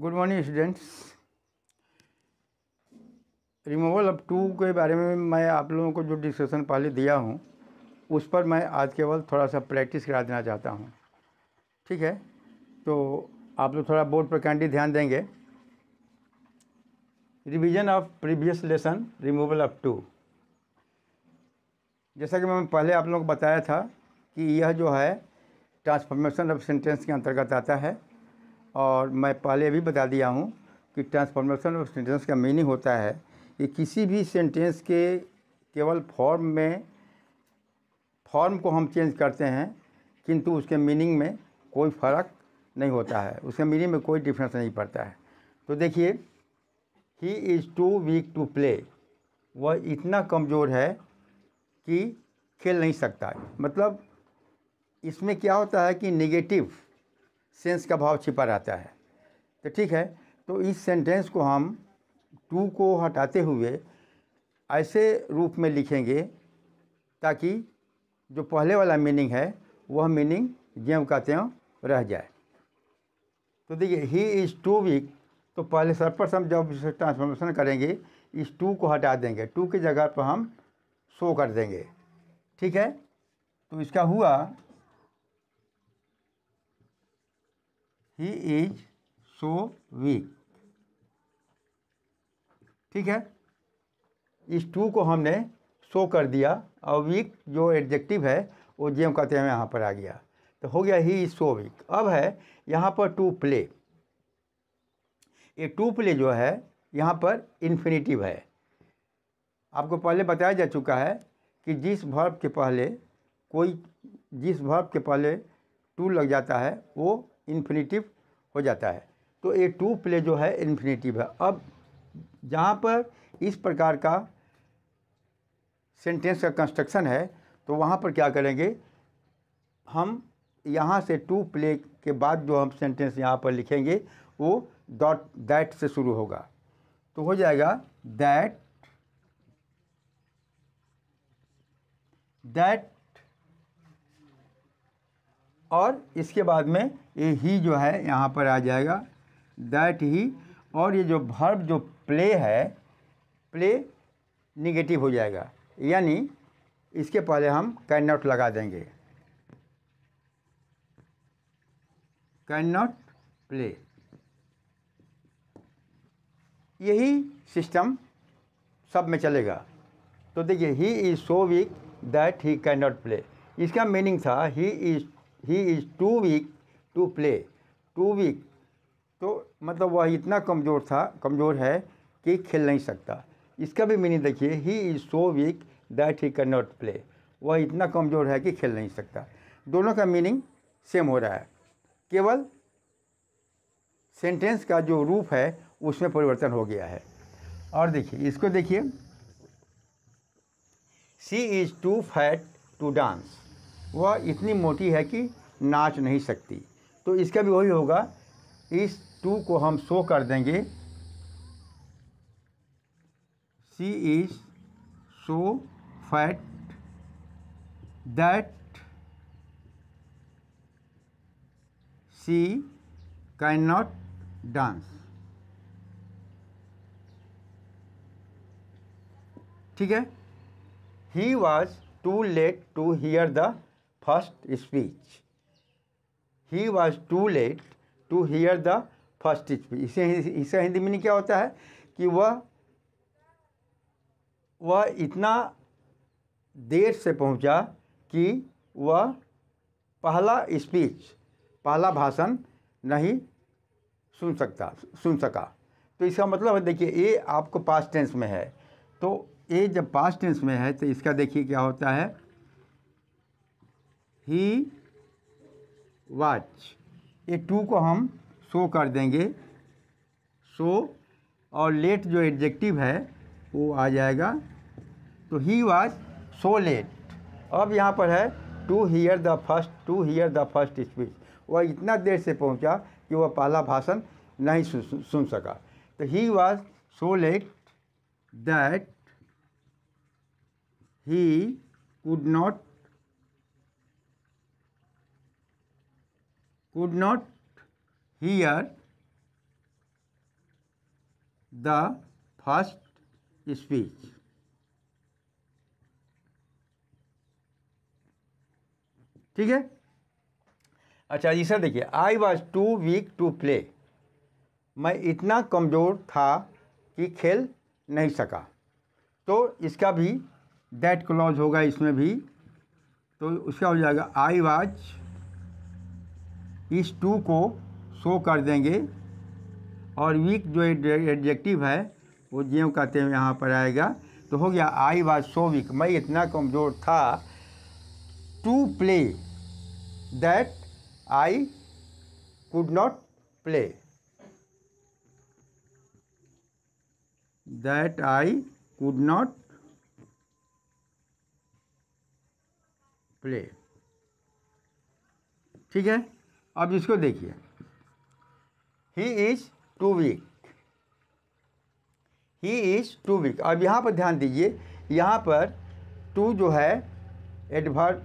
Good morning students removal of too के बारे में मैं आप लोगों को जो डिस्कशन पहले दिया हूँ उस पर मैं आज केवल थोड़ा सा प्रैक्टिस करा देना चाहता हूँ ठीक है तो आप लोग थोड़ा बोर्ड पर कैंडी ध्यान देंगे revision of previous lesson removal of too जैसा कि मैं पहले आप लोगों को बताया था कि यह जो है ट्रांसफॉर्मेशन ऑफ सेंटेंस के अंतर्गत आता है और मैं पहले भी बता दिया हूँ कि ट्रांसफॉर्मेशन ऑफ सेंटेंस का मीनिंग होता है कि किसी भी सेंटेंस के केवल फॉर्म में फॉर्म को हम चेंज करते हैं किंतु उसके मीनिंग में कोई फ़र्क नहीं होता है उसके मीनिंग में कोई डिफरेंस नहीं पड़ता है तो देखिए he is too weak to play वह इतना कमज़ोर है कि खेल नहीं सकता मतलब इसमें क्या होता है कि नेगेटिव सेंस का भाव छिपा रहता है तो ठीक है तो इस सेंटेंस को हम टू को हटाते हुए ऐसे रूप में लिखेंगे ताकि जो पहले वाला मीनिंग है वह मीनिंग ज्यों का त्यों रह जाए तो देखिए ही इज़ टू वीक तो पहले पर हम जब ट्रांसफॉर्मेशन करेंगे इस टू को हटा देंगे टू की जगह पर हम शो कर देंगे ठीक है तो इसका हुआ ही इज सो वीक ठीक है इस टू को हमने शो कर दिया और वीक जो एडजेक्टिव है वो जेम कहते हैं यहाँ पर आ गया तो हो गया ही इज सो वीक अब है यहाँ पर टू प्ले ये टू प्ले जो है यहाँ पर इन्फिनेटिव है आपको पहले बताया जा चुका है कि जिस भर्व के पहले कोई जिस भर्व के पहले टू लग जाता है वो इन्फिनेटिव हो जाता है तो ये टू प्ले जो है इन्फिनेटिव है अब जहाँ पर इस प्रकार का सेंटेंस का कंस्ट्रक्शन है तो वहाँ पर क्या करेंगे हम यहाँ से टू प्ले के बाद जो हम सेंटेंस यहाँ पर लिखेंगे वो डॉट दैट से शुरू होगा तो हो जाएगा दैट दैट और इसके बाद में ए ही जो है यहाँ पर आ जाएगा दैट ही और ये जो भर्ब जो प्ले है प्ले निगेटिव हो जाएगा यानी इसके पहले हम कैन नॉट लगा देंगे कैन नॉट प्ले यही सिस्टम सब में चलेगा तो देखिए he is so weak that he can not play इसका मीनिंग था he is he is too weak to play too weak तो मतलब वह इतना कमज़ोर था कमज़ोर है कि खेल नहीं सकता इसका भी मीनिंग देखिए he is so weak that he can not play वह इतना कमज़ोर है कि खेल नहीं सकता दोनों का मीनिंग सेम हो रहा है केवल सेंटेंस का जो रूप है उसमें परिवर्तन हो गया है और देखिए इसको देखिए she is too fat to dance वह इतनी मोटी है कि नाच नहीं सकती तो इसका भी वही होगा इस टू को हम शो कर देंगे she is so fat that she can not dance ठीक है he was too late to hear the first speech he was too late to hear the first speech इसे इसे हिंदी मीनिंग क्या होता है कि वह वह इतना देर से पहुंचा कि वह पहला स्पीच पहला भाषण नहीं सुन सकता सुन सका तो इसका मतलब है देखिए ये आपको पास्ट टेंस में है तो ये जब पास्ट टेंस में है तो इसका देखिए क्या होता है ही वाच ये टू को हम शो कर देंगे शो और लेट जो एडजेक्टिव है वो आ जाएगा तो ही वाच सो लेट अब यहाँ पर है to hear the first to hear the first speech वह इतना देर से पहुँचा कि वह पहला भाषण नहीं सुन सुन सका तो he was so late that he could not could not hear the first speech. ठीक है अच्छा जी सर देखिए I was too weak to play मैं इतना कमज़ोर था कि खेल नहीं सका तो इसका भी डेट क्लॉज होगा इसमें भी तो उसका हो जाएगा आई वॉज इस टू को शो कर देंगे और वीक जो एडजेक्टिव है वो ज्यों कहते हैं यहाँ पर आएगा तो हो गया आई वाज सो वीक मैं इतना कमज़ोर था to play that I could not play that I could not play ठीक है अब इसको देखिए he is too weak he is too weak अब यहाँ पर ध्यान दीजिए यहाँ पर टू जो है एडवर्ब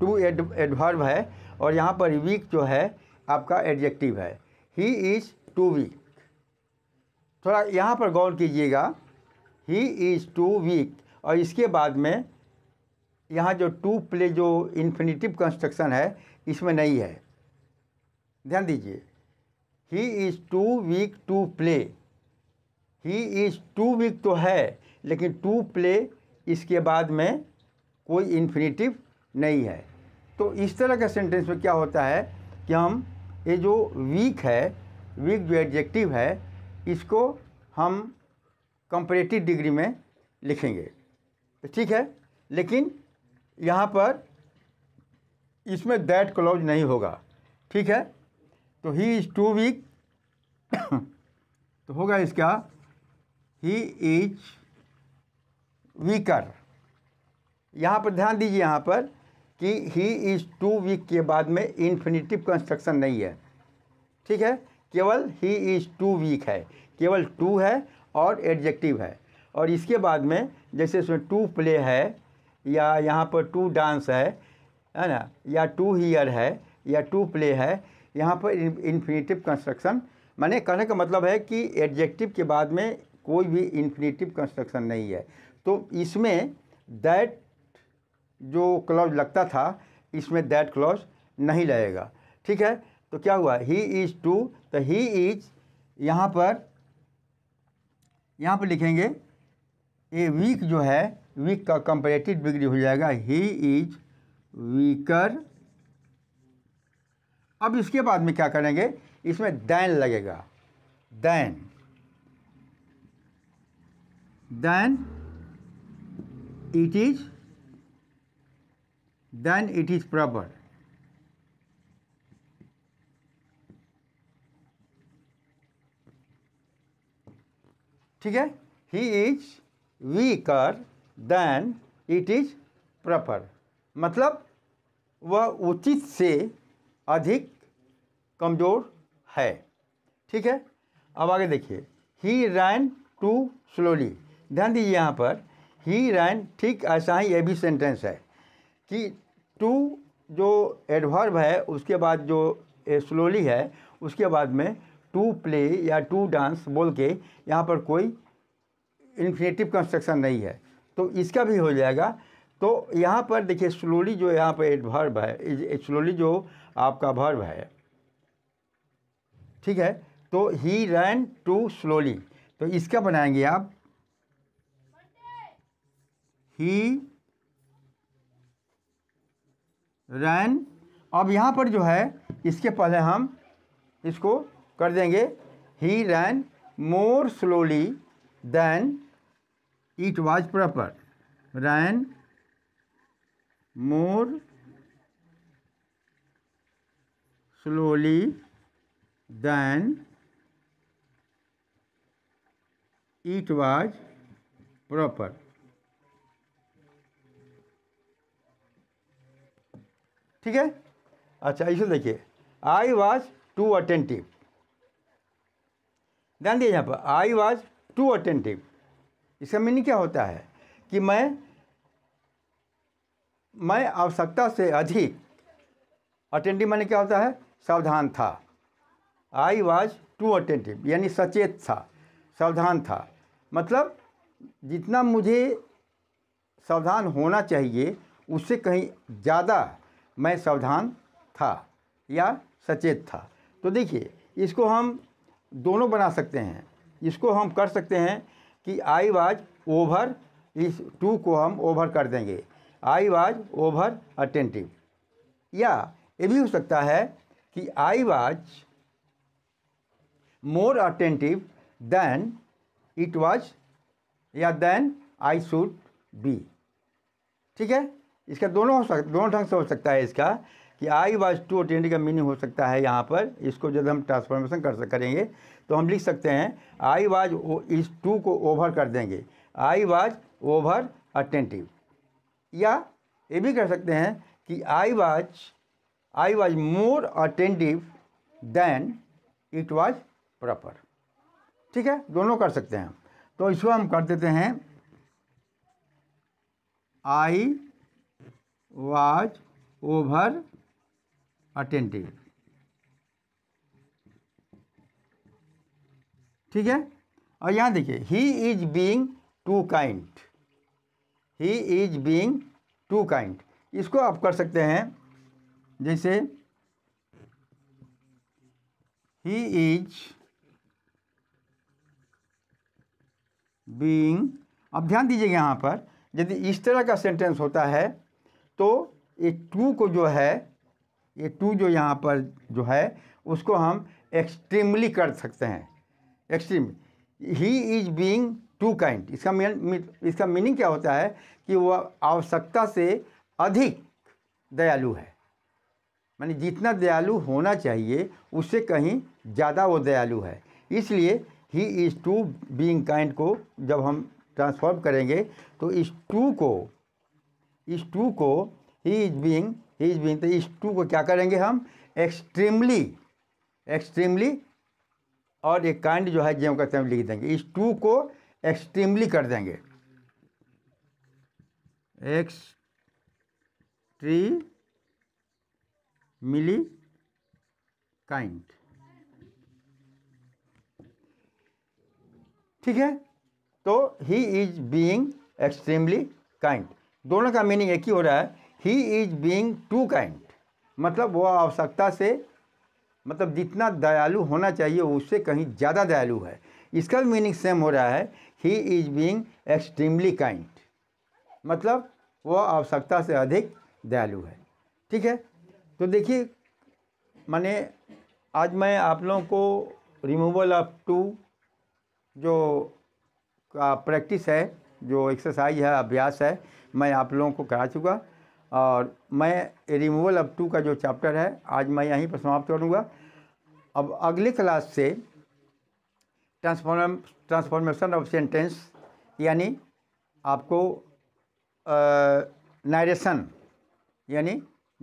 टू एडवर्ब है और यहाँ पर वीक जो है आपका एडजेक्टिव है ही इज़ टू वीक थोड़ा यहाँ पर गौर कीजिएगा ही इज़ टू वीक और इसके बाद में यहाँ जो टू प्ले जो इन्फिनिटिव कंस्ट्रक्शन है इसमें नहीं है ध्यान दीजिए he is too weak to play he is too weak तो है लेकिन टू प्ले इसके बाद में कोई इन्फिनेटिव नहीं है तो इस तरह के सेंटेंस में क्या होता है कि हम ये जो वीक है वीक जो एडजेक्टिव है इसको हम कंपरेटिव डिग्री में लिखेंगे तो ठीक है लेकिन यहाँ पर इसमें दैट क्लॉज नहीं होगा ठीक है तो ही इज़ टू वीक तो होगा इसका ही इज वीकर यहाँ पर ध्यान दीजिए यहाँ पर कि ही इज़ टू वीक के बाद में इन्फिनिटिव कंस्ट्रक्शन नहीं है ठीक है केवल ही इज़ टू वीक है केवल टू है और एडजेक्टिव है और इसके बाद में जैसे इसमें टू प्ले है या यहाँ पर टू डांस है है ना या टू हीयर है या टू प्ले है यहाँ पर इन्फिनेटिव कंस्ट्रक्शन मैंने कहने का मतलब है कि एडजेक्टिव के बाद में कोई भी इन्फिनेटिव कंस्ट्रक्शन नहीं है तो इसमें दैट जो क्लॉज लगता था इसमें दैट क्लॉज नहीं लगेगा ठीक है तो क्या हुआ ही इज़ टू तो ही इज यहाँ पर यहाँ पर लिखेंगे ए वीक जो है वीक का कंपेरेटिव डिग्री हो जाएगा ही इज वीकर अब इसके बाद में क्या करेंगे इसमें दैन लगेगा than than it is than it is proper ठीक है he is weaker than it is proper मतलब वह उचित से अधिक कमज़ोर है ठीक है अब आगे देखिए ही रैन टू स्लोली ध्यान दीजिए यहाँ पर ही रैन ठीक ऐसा ही ये भी सेंटेंस है कि टू जो एडवर्ब है उसके बाद जो स्लोली है उसके बाद में टू प्ले या टू डांस बोल के यहाँ पर कोई इन्फिनेटिव कंस्ट्रक्शन नहीं है तो इसका भी हो जाएगा तो यहाँ पर देखिए स्लोली जो यहाँ पर एडभर्व है स्लोली जो आपका भर्व है ठीक है तो ही रन टू स्लोली तो इसका बनाएंगे आप ही रन अब यहाँ पर जो है इसके पहले हम इसको कर देंगे he run more slowly than it was proper ran more slowly than it was proper ठीक है अच्छा इसे देखिए आई वॉज टू अटेंटिव ध्यान दिए यहाँ पर आई वॉज टू अटेंटिव इसका मीनिंग क्या होता है कि मैं मैं आवश्यकता से अधिक अटेंटिव मैंने क्या होता है सावधान था आई वाज टू अटेंटिव यानी सचेत था सावधान था मतलब जितना मुझे सावधान होना चाहिए उससे कहीं ज़्यादा मैं सावधान था या सचेत था तो देखिए इसको हम दोनों बना सकते हैं इसको हम कर सकते हैं कि आई वाज ओवर इस टू को हम ओवर कर देंगे आई वाज ओवर अटेंटिव या ये भी हो सकता है कि I was more attentive than it was या देन आई शुड बी ठीक है इसका दोनों हो सकता दोनों ढंग से हो सकता है इसका कि आई वाज टू अटेंटिव का मीनिंग हो सकता है यहाँ पर इसको जब हम ट्रांसफॉर्मेशन कर करेंगे तो हम लिख सकते हैं आई वाज इस टू को ओवर कर देंगे आई वाज ओवर अटेंटिव या ये भी कह सकते हैं कि I was I was more attentive than it was proper ठीक है दोनों कर सकते हैं तो इसको हम कर देते हैं आई वॉज ओवर अटेंटिव ठीक है और यहाँ देखिए he is being too kind he is being too kind इसको आप कर सकते हैं जैसे ही इज बीइंग अब ध्यान दीजिएगा यहाँ पर यदि इस तरह का सेंटेंस होता है तो ये टू को जो है ये टू जो यहाँ पर जो है उसको हम एक्सट्रीमली कर सकते हैं extreme he is being too kind इसका मीन इसका मीनिंग क्या होता है कि वह आवश्यकता से अधिक दयालु है मानी जितना दयालु होना चाहिए उससे कहीं ज़्यादा वो दयालु है इसलिए he is too being kind को जब हम ट्रांसफॉर्म करेंगे तो इस टू को इस टू को he is being he is being तो इस टू को क्या करेंगे हम एक्सट्रीमली एक्सट्रीमली और एक काइंड जो है ज्यों कहते हैं लिख देंगे इस टू को एक्सट्रीमली कर देंगे एक्स ट्री मिली काइंड ठीक है तो he is being extremely kind दोनों का मीनिंग एक ही हो रहा है he is being too kind मतलब वह आवश्यकता से मतलब जितना दयालु होना चाहिए उससे कहीं ज़्यादा दयालु है इसका भी मीनिंग सेम हो रहा है he is being extremely kind मतलब वह आवश्यकता से अधिक दयालु है ठीक है तो देखिए मैंने आज मैं आप लोगों को रिमूवल ऑफ टू जो का प्रैक्टिस है जो एक्सरसाइज है अभ्यास है मैं आप लोगों को करा चुका और मैं रिमूवल ऑफ टू का जो चैप्टर है आज मैं यहीं पर समाप्त करूँगा अब अगली क्लास से ट्रांसफॉर्म ट्रांसफॉर्मेशन ऑफ सेंटेंस यानी आपको नरेशन यानी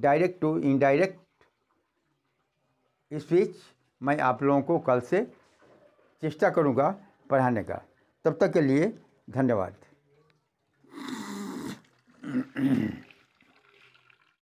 डायरेक्ट टू इनडायरेक्ट स्पीच मैं आप लोगों को कल से चेष्टा करूँगा पढ़ाने का तब तक के लिए धन्यवाद